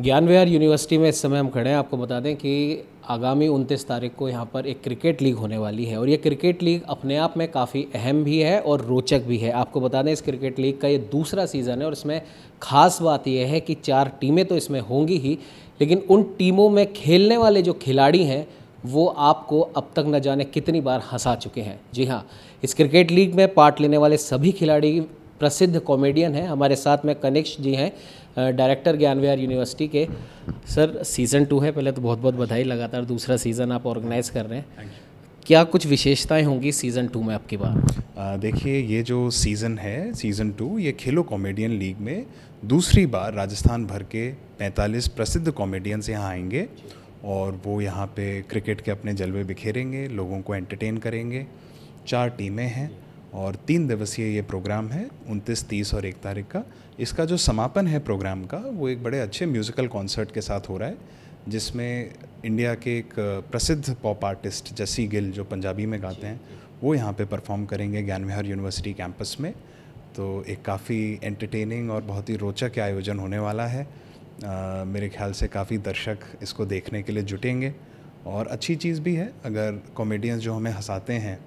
ज्ञान विहार यूनिवर्सिटी में इस समय हम खड़े हैं आपको बता दें कि आगामी उनतीस तारीख को यहाँ पर एक क्रिकेट लीग होने वाली है और ये क्रिकेट लीग अपने आप में काफ़ी अहम भी है और रोचक भी है आपको बता दें इस क्रिकेट लीग का ये दूसरा सीज़न है और इसमें ख़ास बात यह है कि चार टीमें तो इसमें होंगी ही लेकिन उन टीमों में खेलने वाले जो खिलाड़ी हैं वो आपको अब तक न जाने कितनी बार हंसा चुके हैं जी हाँ इस क्रिकेट लीग में पार्ट लेने वाले सभी खिलाड़ी प्रसिद्ध कॉमेडियन हैं हमारे साथ में कनिक्ष जी हैं डायरेक्टर ज्ञान विहार यूनिवर्सिटी के सर सीज़न टू है पहले तो बहुत बहुत बधाई लगातार दूसरा सीज़न आप ऑर्गेनाइज कर रहे हैं क्या कुछ विशेषताएं होंगी सीज़न टू में आपके पास देखिए ये जो सीज़न है सीज़न टू ये खेलो कॉमेडियन लीग में दूसरी बार राजस्थान भर के 45 प्रसिद्ध कॉमेडियंस यहाँ आएंगे और वो यहाँ पे क्रिकेट के अपने जलवे बिखेरेंगे लोगों को एंटरटेन करेंगे चार टीमें हैं और तीन दिवसीय ये प्रोग्राम है उनतीस तीस और एक तारीख का इसका जो समापन है प्रोग्राम का वो एक बड़े अच्छे म्यूज़िकल कॉन्सर्ट के साथ हो रहा है जिसमें इंडिया के एक प्रसिद्ध पॉप आर्टिस्ट जसी गिल जो पंजाबी में गाते हैं वो यहाँ पे परफॉर्म करेंगे ज्ञानविहार यूनिवर्सिटी कैंपस में तो एक काफ़ी एंटरटेनिंग और बहुत ही रोचक आयोजन होने वाला है आ, मेरे ख्याल से काफ़ी दर्शक इसको देखने के लिए जुटेंगे और अच्छी चीज़ भी है अगर कॉमेडियंस जो हमें हंसाते हैं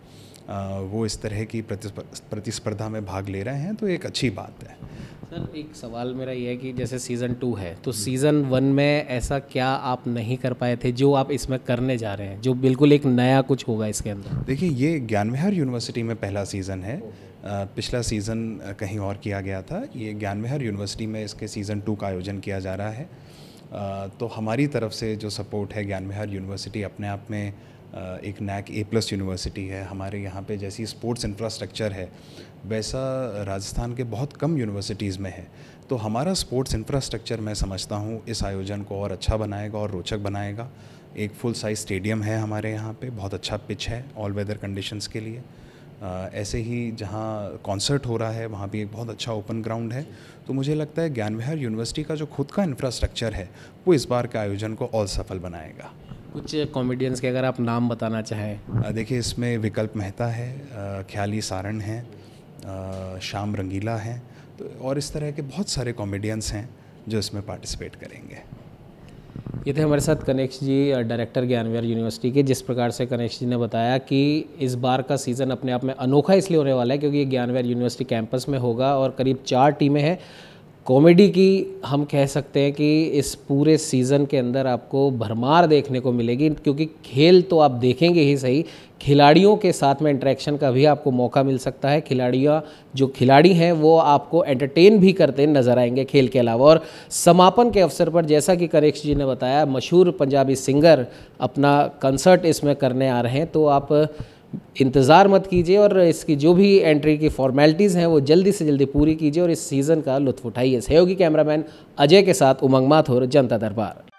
वो इस तरह की प्रतिस्पर्धा में भाग ले रहे हैं तो एक अच्छी बात है सर एक सवाल मेरा ये है कि जैसे सीज़न टू है तो सीज़न वन में ऐसा क्या आप नहीं कर पाए थे जो आप इसमें करने जा रहे हैं जो बिल्कुल एक नया कुछ होगा इसके अंदर देखिए ये ज्ञान विहार यूनिवर्सिटी में पहला सीज़न है पिछला सीज़न कहीं और किया गया था ये ज्ञान विहार यूनिवर्सिटी में इसके सीज़न टू का आयोजन किया जा रहा है तो हमारी तरफ से जो सपोर्ट है ज्ञान विहार यूनिवर्सिटी अपने आप में एक नैक ए प्लस यूनिवर्सिटी है हमारे यहाँ पे जैसी स्पोर्ट्स इंफ्रास्ट्रक्चर है वैसा राजस्थान के बहुत कम यूनिवर्सिटीज़ में है तो हमारा स्पोर्ट्स इंफ्रास्ट्रक्चर मैं समझता हूँ इस आयोजन को और अच्छा बनाएगा और रोचक बनाएगा एक फुल साइज स्टेडियम है हमारे यहाँ पे बहुत अच्छा पिच है ऑल वेदर कंडीशंस के लिए ऐसे ही जहाँ कॉन्सर्ट हो रहा है वहाँ भी एक बहुत अच्छा ओपन ग्राउंड है तो मुझे लगता है ज्ञान विहार यूनिवर्सिटी का जो खुद का इंफ्रास्ट्रक्चर है वो इस बार के आयोजन को और सफल बनाएगा कुछ कॉमेडियंस के अगर आप नाम बताना चाहें देखिए इसमें विकल्प मेहता है ख्याली सारण हैं शाम रंगीला है तो और इस तरह के बहुत सारे कॉमेडियंस हैं जो इसमें पार्टिसिपेट करेंगे ये थे हमारे साथ कनेक्श जी डायरेक्टर ज्ञानवीर यूनिवर्सिटी के जिस प्रकार से कनेक्श जी ने बताया कि इस बार का सीज़न अपने आप में अनोखा इसलिए होने वाला है क्योंकि ये ज्ञानवीर यूनिवर्सिटी कैंपस में होगा और करीब चार टीमें हैं कॉमेडी की हम कह सकते हैं कि इस पूरे सीज़न के अंदर आपको भरमार देखने को मिलेगी क्योंकि खेल तो आप देखेंगे ही सही खिलाड़ियों के साथ में इंटरेक्शन का भी आपको मौका मिल सकता है खिलाड़ियाँ जो खिलाड़ी हैं वो आपको एंटरटेन भी करते नजर आएंगे खेल के अलावा और समापन के अवसर पर जैसा कि करेक्ष जी ने बताया मशहूर पंजाबी सिंगर अपना कंसर्ट इसमें करने आ रहे हैं तो आप इंतज़ार मत कीजिए और इसकी जो भी एंट्री की फॉर्मेलिटीज़ हैं वो जल्दी से जल्दी पूरी कीजिए और इस सीज़न का लुत्फ उठाइए सहयोगी कैमरामैन अजय के साथ उमंग माथुर जनता दरबार